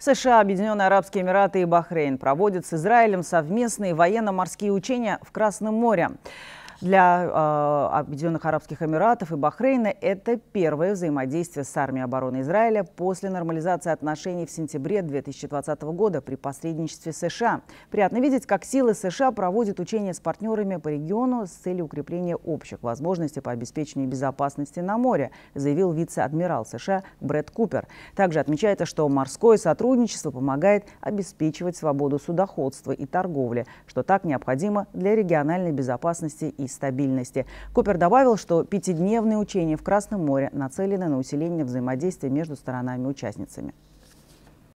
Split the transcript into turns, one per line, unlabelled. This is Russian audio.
США, Объединенные Арабские Эмираты и Бахрейн проводят с Израилем совместные военно-морские учения в Красном море. Для э, Объединенных Арабских Эмиратов и Бахрейна это первое взаимодействие с армией обороны Израиля после нормализации отношений в сентябре 2020 года при посредничестве США. Приятно видеть, как силы США проводят учения с партнерами по региону с целью укрепления общих возможностей по обеспечению безопасности на море, заявил вице-адмирал США Брэд Купер. Также отмечается, что морское сотрудничество помогает обеспечивать свободу судоходства и торговли, что так необходимо для региональной безопасности и стабильности. Купер добавил, что пятидневные учения в Красном море нацелены на усиление взаимодействия между сторонами-участницами.